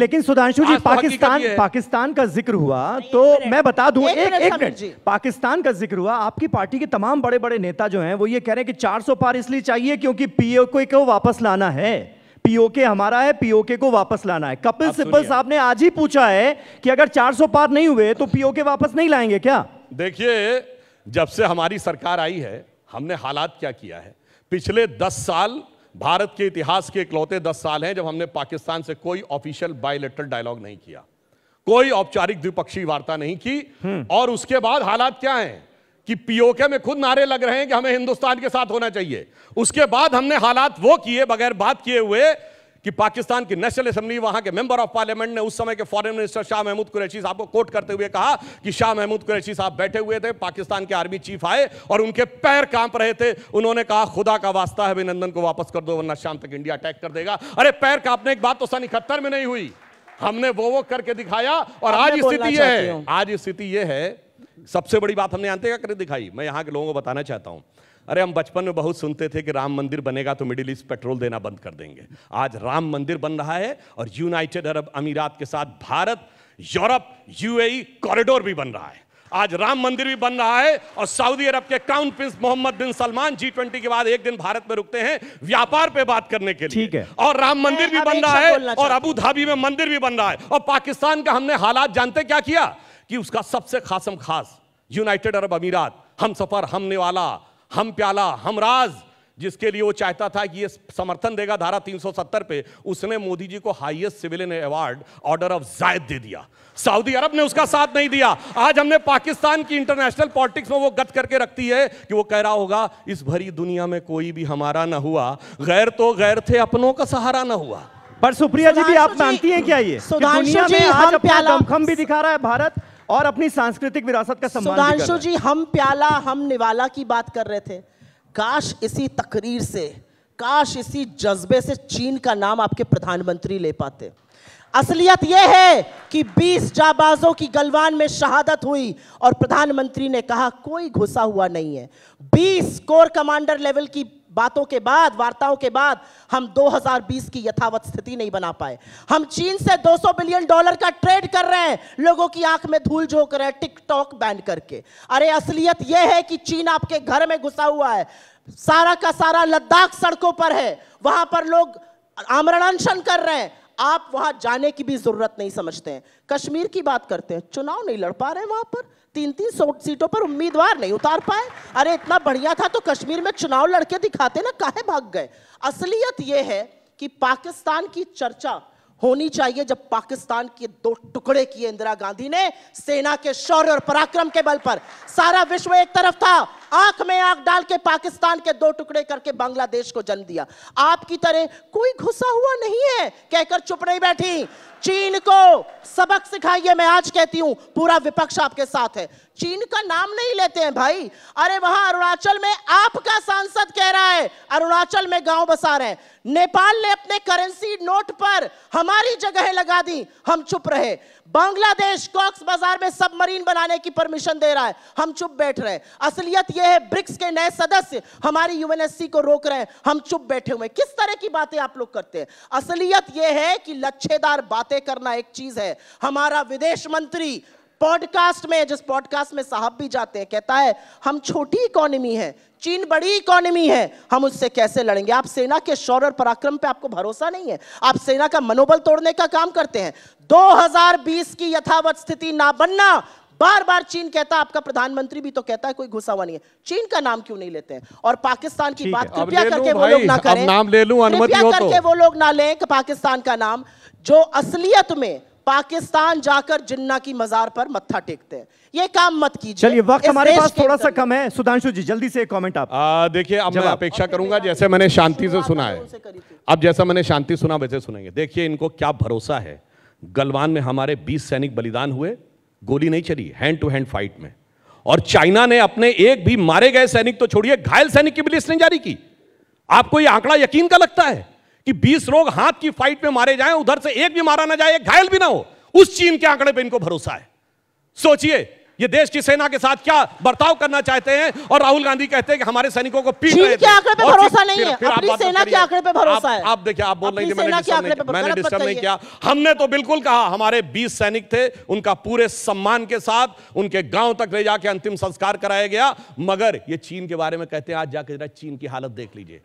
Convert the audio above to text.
लेकिन सुधांशु जी पाकिस्तान पाकिस्तान का जिक्र हुआ तो मैं बता दूं एक एक, मिनट पाकिस्तान का जिक्र हुआ आपकी पार्टी के तमाम बड़े बड़े नेता जो हैं वो ये कह रहे हैं कि 400 पार इसलिए चाहिए क्योंकि पीओके को वापस लाना है पीओके हमारा है पीओके को वापस लाना है कपिल सिब्बल साहब ने आज ही पूछा है कि अगर 400 पार नहीं हुए तो पीओके वापस नहीं लाएंगे क्या देखिए जब से हमारी सरकार आई है हमने हालात क्या किया है पिछले दस साल भारत के इतिहास के इकलौते दस साल हैं जब हमने पाकिस्तान से कोई ऑफिशियल बायोलेटरल डायलॉग नहीं किया कोई औपचारिक द्विपक्षीय वार्ता नहीं की हम्म। और उसके बाद हालात क्या हैं कि पीओके में खुद नारे लग रहे हैं कि हमें हिंदुस्तान के साथ होना चाहिए उसके बाद हमने हालात वो किए बगैर बात किए हुए कि पाकिस्तान की नेशनल असेंबली वहां के मेंबर ऑफ पार्लियामेंट ने उस समय के फॉरेन मिनिस्टर शाह महमूद कुरैशी साहब को कोट करते हुए कहा कि शाह महमूद कुरैशी साहब बैठे हुए थे पाकिस्तान के आर्मी चीफ आए और उनके पैर कांप रहे थे उन्होंने कहा खुदा का वास्ता है अभिनंदन को वापस कर दो वरना शाम तक इंडिया अटैक कर देगा अरे पैर कांपने की बात तो सन इकहत्तर में नहीं हुई हमने वो वो करके दिखाया और आज स्थिति यह है आज स्थिति यह है सबसे बड़ी बात हमने आते क्या कर दिखाई मैं यहाँ के लोगों को बताना चाहता हूँ अरे हम बचपन में बहुत सुनते थे कि राम मंदिर बनेगा तो मिडिल ईस्ट पेट्रोल देना बंद कर देंगे आज राम मंदिर बन रहा है और यूनाइटेड अरब अमीरात के साथ भारत यूरोप यूएई कॉरिडोर भी बन रहा है आज राम मंदिर भी बन रहा है और सऊदी अरब के crown prince Mohammed bin Salman G twenty के बाद एक दिन भारत में रुकते हैं व्यापार पे बात करने के लिए ठीक है और राम मंदिर भी बन रहा है और अबू धाबी में मंदिर भी बन रहा है और पाकिस्तान का हमने हालात जानते क्या किया कि उसका सबसे खासम खास यूनाइटेड अरब अमीरात हम सफ़र हम निवाला हम प्याला हम राज जिसके लिए वो चाहता था कि ये समर्थन देगा धारा 370 पे उसने मोदी जी को highest civil award order of Zayed दे दिया सऊदी अरब ने उसका साथ नहीं दिया आज हमने पाकिस्तान की इंटरनेशनल पॉलिटिक्स में वो गत करके रखती है कि वो कह रहा होगा इस भरी दुनिया में कोई भी हमारा ना हुआ गैर तो गैर थे अपनों का सहारा ना हुआ पर सुप्रिया जी भी आप मानती हैं क्या ये दुनिया में आज अपना दमखम भी दिखा रहा है भारत और अपनी सांस्कृतिक विरासत का सम्मान सुधांशु जी हम प्याला हम निवाला की बात कर रहे थे काश इसी तकरीर से काश इसी जज्बे से चीन का नाम आपके प्रधानमंत्री ले पाते असलियत यह है कि 20 जाबाजों की गलवान में शहादत हुई और प्रधानमंत्री ने कहा कोई घुसा हुआ नहीं है 20 कोर कमांडर लेवल की बातों के बाद वार्ताओं के बाद हम 2020 की यथावत स्थिति नहीं बना पाए हम चीन से 200 बिलियन डॉलर का ट्रेड कर रहे हैं लोगों की आंख में धूल झोंक रहे हैं टिकटॉक बैन करके अरे असलियत यह है कि चीन आपके घर में घुसा हुआ है सारा का सारा लद्दाख सड़कों पर है वहां पर लोग आमरण अनशन कर रहे हैं आप वहां जाने की भी जरूरत नहीं समझते हैं कश्मीर की बात करते हैं चुनाव नहीं लड़ पा रहे वहां पर तीन तीन सौ सीटों पर उम्मीदवार नहीं उतार पाए अरे इतना बढ़िया था तो कश्मीर में चुनाव लड़के दिखाते ना काहे भाग गए असलियत यह है कि पाकिस्तान की चर्चा होनी चाहिए जब पाकिस्तान के दो टुकड़े किए इंदिरा गांधी ने सेना के शौर्य और पराक्रम के बल पर सारा विश्व एक तरफ था आंख में आंख डाल के पाकिस्तान के दो टुकड़े करके बांग्लादेश को जन्म दिया आपकी तरह कोई घुसा हुआ नहीं है कहकर चुप नहीं बैठी चीन को सबक सिखाइए मैं आज कहती हूं पूरा विपक्ष आपके साथ है चीन का नाम नहीं लेते हैं भाई अरे वहां अरुणाचल में आपका सांसद कह रहा है अरुणाचल में गांव बसा रहे नेपाल ने अपने करेंसी नोट पर हमारी जगह लगा दी हम चुप रहे बांग्लादेश कॉक्स बाजार में सबमरीन बनाने की परमिशन दे रहा है हम चुप बैठ रहे असलियत यह है ब्रिक्स के नए सदस्य हमारी यूएनएससी को रोक रहे हैं हम चुप बैठे हुए किस तरह की बातें आप लोग करते हैं असलियत यह है कि लच्छेदार बातें करना एक चीज है हमारा विदेश मंत्री पॉडकास्ट में जिस पॉडकास्ट में साहब भी जाते हैं कहता है हम छोटी इकोनॉमी है चीन बड़ी इकोनॉमी है हम उससे कैसे लड़ेंगे आप सेना के शौर और पराक्रम पे आपको भरोसा नहीं है आप सेना का मनोबल तोड़ने का काम करते हैं 2020 की यथावत स्थिति ना बनना बार बार चीन कहता है आपका प्रधानमंत्री भी तो कहता है कोई घुसा हुआ नहीं है चीन का नाम क्यों नहीं लेते हैं और पाकिस्तान की बात कृपया करके वो लोग ना करें नाम ले लूं अनुमति हो तो करके वो लोग ना लें पाकिस्तान का नाम जो असलियत में पाकिस्तान जाकर जिन्ना की मजार पर मत्था टेकते हैं ये काम मत कीजिए चलिए वक्त हमारे पास थोड़ा सा कम है सुधांशु जी जल्दी से एक कमेंट आप देखिए अब मैं अपेक्षा करूंगा जैसे मैंने शांति से सुना है अब जैसा मैंने शांति सुना वैसे सुनेंगे देखिए इनको क्या भरोसा है गलवान में हमारे बीस सैनिक बलिदान हुए गोली नहीं चली हैंड टू हैंड फाइट में और चाइना ने अपने एक भी मारे गए सैनिक तो छोड़िए घायल सैनिक की भी लिस्ट नहीं जारी की आपको यह आंकड़ा यकीन का लगता है कि 20 लोग हाथ की फाइट में मारे जाएं उधर से एक भी मारा ना जाए एक घायल भी ना हो उस चीन के आंकड़े पे इनको भरोसा है सोचिए ये देश की सेना के साथ क्या बर्ताव करना चाहते हैं और राहुल गांधी कहते हैं कि हमारे सैनिकों को पीट रहे के तो आंकड़े पे भरोसा नहीं है अपनी सेना के आंकड़े पे भरोसा है आप देखिए आप बोल रहे मैंने डिस्टर्ब नहीं किया हमने तो बिल्कुल कहा हमारे 20 सैनिक थे उनका पूरे सम्मान के साथ उनके गांव तक ले जाके अंतिम संस्कार कराया गया मगर ये चीन के बारे में कहते हैं आज जाके जरा चीन की हालत देख लीजिए